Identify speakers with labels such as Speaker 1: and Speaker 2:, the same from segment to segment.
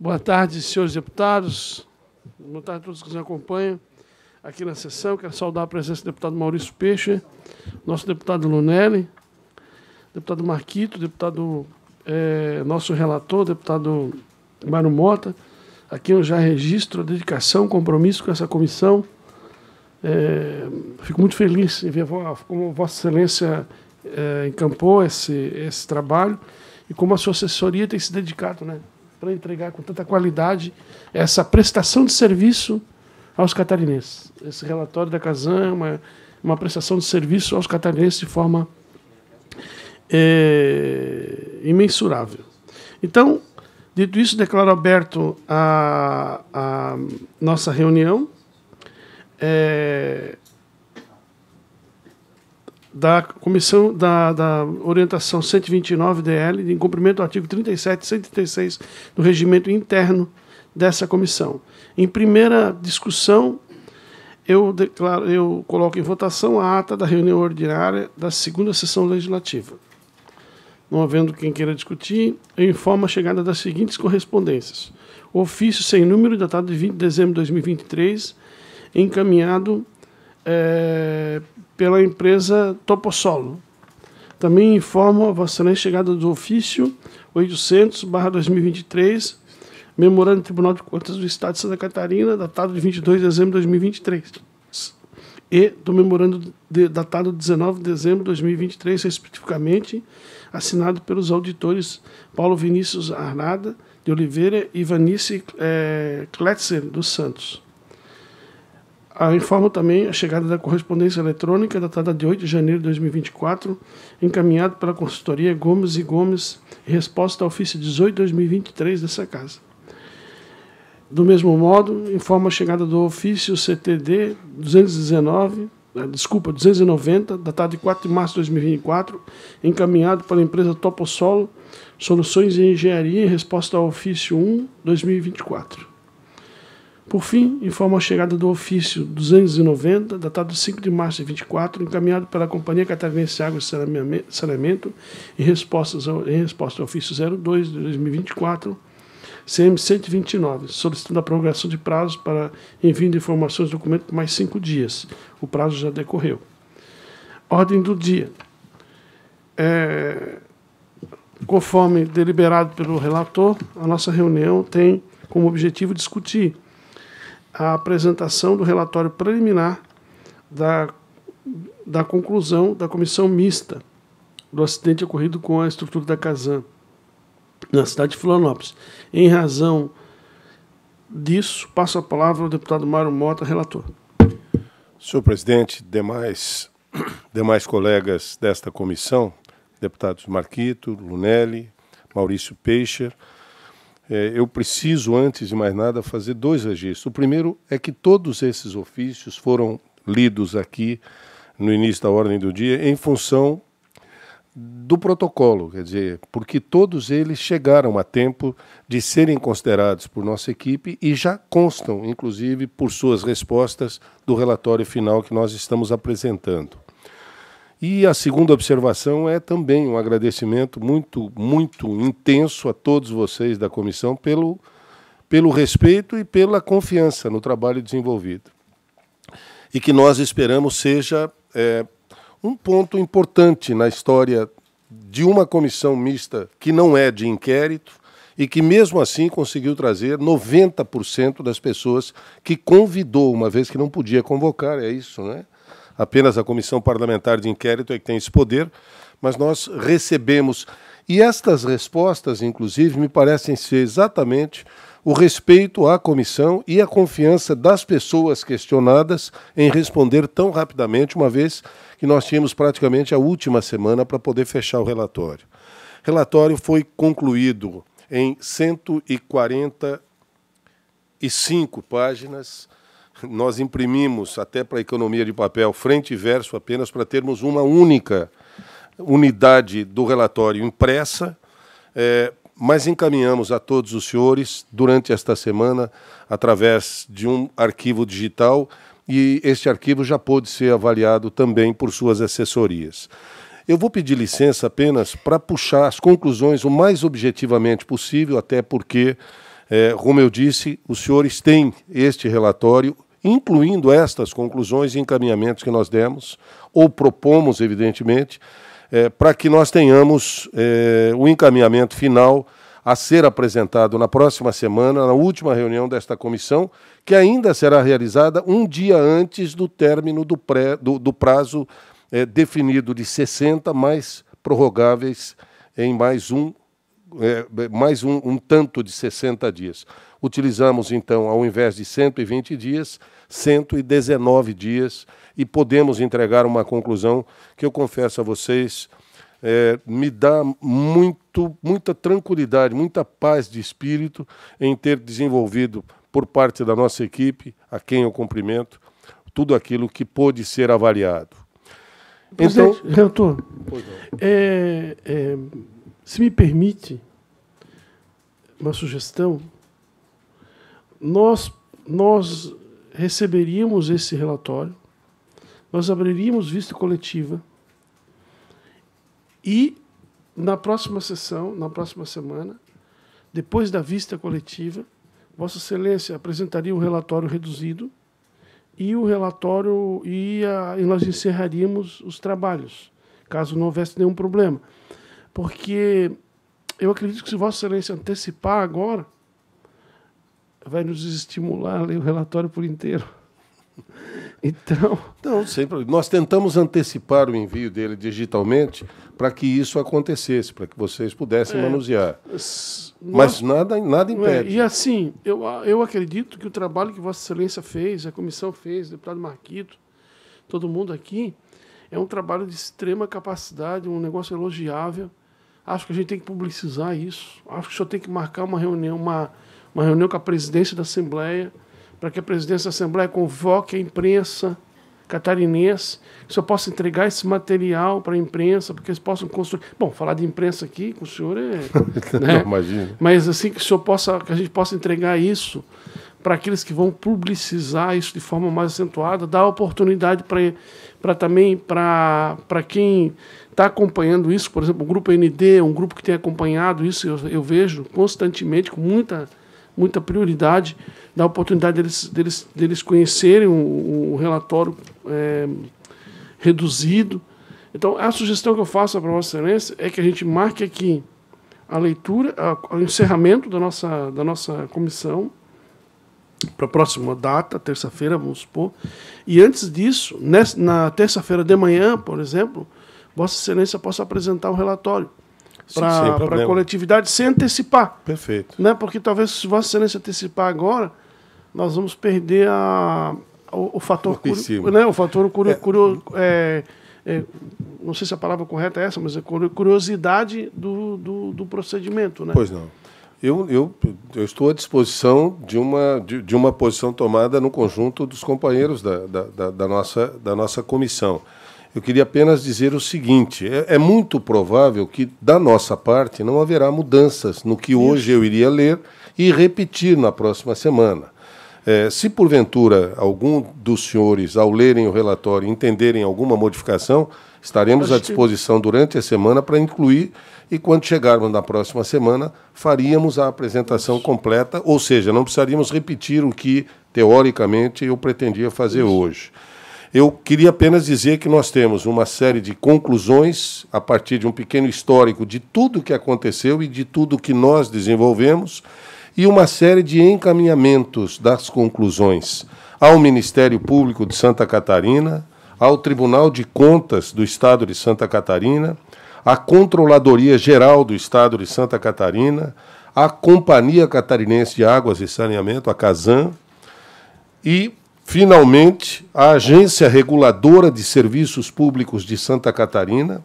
Speaker 1: Boa tarde, senhores deputados. Boa tarde a todos que nos acompanham aqui na sessão. Quero saudar a presença do deputado Maurício Peixe, nosso deputado Lunelli, deputado Marquito, deputado é, nosso relator, deputado Mário Mota. Aqui eu já registro a dedicação, compromisso com essa comissão. É, fico muito feliz em ver como Vossa Excelência é, encampou esse, esse trabalho e como a sua assessoria tem se dedicado, né? para entregar com tanta qualidade essa prestação de serviço aos catarinenses. Esse relatório da Casan é uma, uma prestação de serviço aos catarinenses de forma é, imensurável. Então, dito isso, declaro aberto a, a nossa reunião. É, da Comissão da, da Orientação 129-DL, em cumprimento do artigo 37 e 136 do regimento interno dessa comissão. Em primeira discussão, eu, declaro, eu coloco em votação a ata da reunião ordinária da segunda sessão legislativa. Não havendo quem queira discutir, eu informo a chegada das seguintes correspondências. ofício sem número, datado de 20 de dezembro de 2023, encaminhado é, pela empresa Toposolo. Também informo a Vossa Excelência chegada do ofício 800-2023, memorando do Tribunal de Contas do Estado de Santa Catarina, datado de 22 de dezembro de 2023, e do memorando de, datado de 19 de dezembro de 2023, respectivamente, assinado pelos auditores Paulo Vinícius Arnada de Oliveira e Vanice é, Kletzer dos Santos. Ah, informo também a chegada da correspondência eletrônica datada de 8 de janeiro de 2024, encaminhada pela consultoria Gomes e Gomes, resposta ao ofício 18-2023 dessa casa. Do mesmo modo, informo a chegada do ofício CTD 219, eh, desculpa, 290, datado de 4 de março de 2024, encaminhado pela empresa Toposolo Soluções em Engenharia, resposta ao ofício 1-2024. Por fim, informa a chegada do ofício 290, datado 5 de março de 24, encaminhado pela Companhia Catarinense Água e Saneamento, em, respostas ao, em resposta ao ofício 02 de 2024, CM 129, solicitando a prorrogação de prazo para envio de informações do documento por mais cinco dias. O prazo já decorreu. Ordem do dia. É, conforme deliberado pelo relator, a nossa reunião tem como objetivo discutir a apresentação do relatório preliminar da, da conclusão da comissão mista do acidente ocorrido com a estrutura da Casan na cidade de Florianópolis. Em razão disso, passo a palavra ao deputado Mário Mota, relator.
Speaker 2: Senhor presidente, demais, demais colegas desta comissão, deputados Marquito, Lunelli, Maurício Peixer, é, eu preciso, antes de mais nada, fazer dois registros. O primeiro é que todos esses ofícios foram lidos aqui no início da ordem do dia em função do protocolo, quer dizer, porque todos eles chegaram a tempo de serem considerados por nossa equipe e já constam, inclusive, por suas respostas do relatório final que nós estamos apresentando. E a segunda observação é também um agradecimento muito, muito intenso a todos vocês da comissão pelo, pelo respeito e pela confiança no trabalho desenvolvido. E que nós esperamos seja é, um ponto importante na história de uma comissão mista que não é de inquérito e que, mesmo assim, conseguiu trazer 90% das pessoas que convidou, uma vez que não podia convocar, é isso, né? Apenas a Comissão Parlamentar de Inquérito é que tem esse poder, mas nós recebemos. E estas respostas, inclusive, me parecem ser exatamente o respeito à comissão e a confiança das pessoas questionadas em responder tão rapidamente, uma vez que nós tínhamos praticamente a última semana para poder fechar o relatório. O relatório foi concluído em 145 páginas nós imprimimos até para a economia de papel frente e verso apenas para termos uma única unidade do relatório impressa, é, mas encaminhamos a todos os senhores durante esta semana através de um arquivo digital e este arquivo já pôde ser avaliado também por suas assessorias. Eu vou pedir licença apenas para puxar as conclusões o mais objetivamente possível, até porque, é, como eu disse, os senhores têm este relatório incluindo estas conclusões e encaminhamentos que nós demos, ou propomos, evidentemente, é, para que nós tenhamos é, o encaminhamento final a ser apresentado na próxima semana, na última reunião desta comissão, que ainda será realizada um dia antes do término do, pré, do, do prazo é, definido de 60 mais prorrogáveis em mais um é, mais um, um, tanto de 60 dias. Utilizamos, então, ao invés de 120 dias, 119 dias e podemos entregar uma conclusão que eu confesso a vocês é, me dá muito, muita tranquilidade, muita paz de espírito em ter desenvolvido por parte da nossa equipe, a quem eu cumprimento, tudo aquilo que pôde ser avaliado. Então, Presidente, então,
Speaker 1: é, é, se me permite uma sugestão, nós, nós receberíamos esse relatório, nós abriríamos vista coletiva e na próxima sessão, na próxima semana, depois da vista coletiva, Vossa Excelência apresentaria o um relatório reduzido e o relatório e, e nós encerraríamos os trabalhos, caso não houvesse nenhum problema. Porque eu acredito que se Vossa Excelência antecipar agora, vai nos estimular a ler o relatório por inteiro.
Speaker 2: Então. Não, sempre. Nós tentamos antecipar o envio dele digitalmente para que isso acontecesse, para que vocês pudessem é, manusear. Nós, Mas nada, nada é, impede. É, e
Speaker 1: assim, eu, eu acredito que o trabalho que Vossa Excelência fez, a comissão fez, o deputado Marquito, todo mundo aqui, é um trabalho de extrema capacidade, um negócio elogiável. Acho que a gente tem que publicizar isso. Acho que o senhor tem que marcar uma reunião, uma, uma reunião com a presidência da Assembleia, para que a presidência da Assembleia convoque a imprensa catarinense, que o senhor possa entregar esse material para a imprensa, porque eles possam construir. Bom, falar de imprensa aqui com o senhor é. né? Imagina. Mas assim que o senhor possa, que a gente possa entregar isso para aqueles que vão publicizar isso de forma mais acentuada, dar oportunidade para também para quem está acompanhando isso, por exemplo, o Grupo ND é um grupo que tem acompanhado isso, eu, eu vejo constantemente, com muita, muita prioridade, da a oportunidade deles, deles, deles conhecerem o, o relatório é, reduzido. Então, a sugestão que eu faço para Vossa Excelência é que a gente marque aqui a leitura, a, o encerramento da nossa, da nossa comissão, para a próxima data, terça-feira, vamos supor. E antes disso, nessa, na terça-feira de manhã, por exemplo, Vossa Excelência possa apresentar o um relatório
Speaker 2: para a
Speaker 1: coletividade sem antecipar. Perfeito. Né? Porque talvez se Vossa Excelência antecipar agora, nós vamos perder a, o, o fator curioso. né? O fator curio, é. Curio, é, é, não sei se a palavra correta é essa, mas é curiosidade do, do, do procedimento. Né?
Speaker 2: Pois não. Eu, eu, eu, estou à disposição de uma, de, de, uma posição tomada no conjunto dos companheiros da, da, da, da nossa, da nossa comissão. Eu queria apenas dizer o seguinte: é, é muito provável que, da nossa parte, não haverá mudanças no que Isso. hoje eu iria ler e repetir na próxima semana. É, se porventura algum dos senhores, ao lerem o relatório, entenderem alguma modificação, estaremos à disposição durante a semana para incluir e quando chegarmos na próxima semana, faríamos a apresentação Isso. completa, ou seja, não precisaríamos repetir o que teoricamente eu pretendia fazer Isso. hoje. Eu queria apenas dizer que nós temos uma série de conclusões a partir de um pequeno histórico de tudo que aconteceu e de tudo que nós desenvolvemos e uma série de encaminhamentos das conclusões ao Ministério Público de Santa Catarina, ao Tribunal de Contas do Estado de Santa Catarina, à Controladoria Geral do Estado de Santa Catarina, à Companhia Catarinense de Águas e Saneamento, a Casan, e Finalmente, a Agência Reguladora de Serviços Públicos de Santa Catarina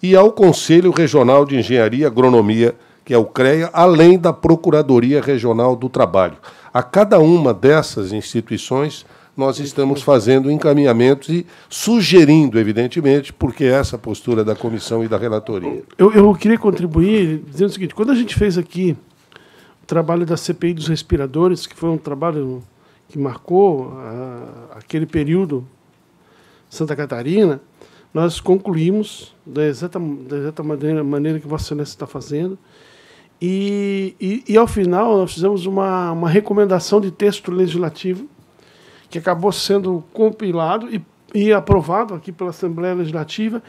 Speaker 2: e ao Conselho Regional de Engenharia e Agronomia, que é o CREA, além da Procuradoria Regional do Trabalho. A cada uma dessas instituições, nós estamos fazendo encaminhamentos e sugerindo, evidentemente, porque é essa postura da comissão e da relatoria.
Speaker 1: Eu, eu queria contribuir dizendo o seguinte: quando a gente fez aqui o trabalho da CPI dos respiradores, que foi um trabalho que marcou ah, aquele período Santa Catarina, nós concluímos da exata, da exata maneira, maneira que Vossa Excelência está fazendo. E, e, e, ao final, nós fizemos uma, uma recomendação de texto legislativo que acabou sendo compilado e, e aprovado aqui pela Assembleia Legislativa,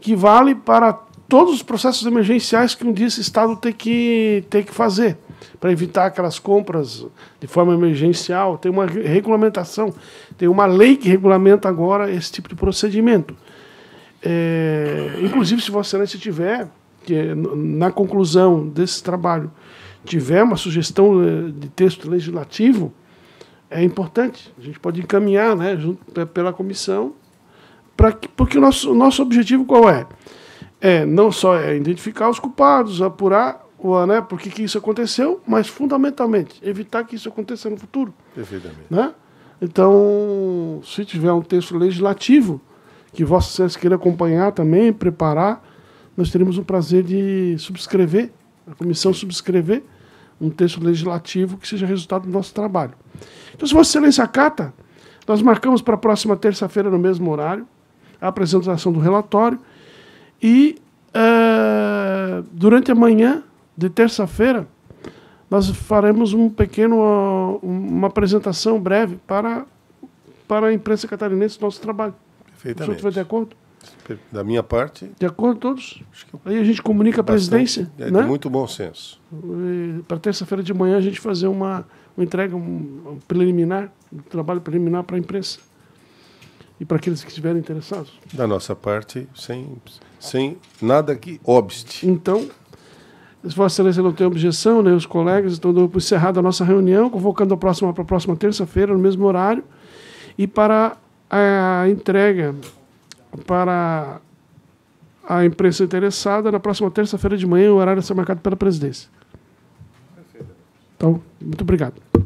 Speaker 1: que vale para todos os processos emergenciais que um dia esse Estado tem que, tem que fazer para evitar aquelas compras de forma emergencial. Tem uma regulamentação, tem uma lei que regulamenta agora esse tipo de procedimento. É, inclusive, se Vossa Excelência tiver, que é, na conclusão desse trabalho, tiver uma sugestão é, de texto legislativo, é importante. A gente pode encaminhar né, junto, pela comissão, para que, porque o nosso, o nosso objetivo qual é? é não só é identificar os culpados, apurar o, né, por que isso aconteceu, mas fundamentalmente evitar que isso aconteça no futuro. Perfeitamente. Né? Então, se tiver um texto legislativo que Vossa Excelência queira acompanhar também, preparar, nós teremos o prazer de subscrever, a comissão subscrever um texto legislativo que seja resultado do nosso trabalho. Então, se Vossa Excelência acata, nós marcamos para a próxima terça-feira, no mesmo horário, a apresentação do relatório e uh, durante a manhã de terça-feira, nós faremos um pequeno, eh, uma apresentação breve para, para a imprensa catarinense do nosso trabalho. Perfeitamente. O senhor de acordo?
Speaker 2: Da minha parte. De
Speaker 1: acordo todos? Aí a gente comunica bastante, a presidência. É né? muito
Speaker 2: bom senso.
Speaker 1: Para terça-feira de manhã a gente fazer uma, uma entrega um, um preliminar, um trabalho preliminar para a imprensa. E para aqueles que estiverem interessados.
Speaker 2: Da nossa parte, sem, sem nada
Speaker 1: que obste. Então, se Vossa Excelência não tem objeção, né, os colegas estão dando por encerrada a nossa reunião, convocando a próxima para a próxima terça-feira, no mesmo horário, e para a entrega para a imprensa interessada na próxima terça-feira de manhã, o horário a ser marcado pela presidência. Então, muito obrigado.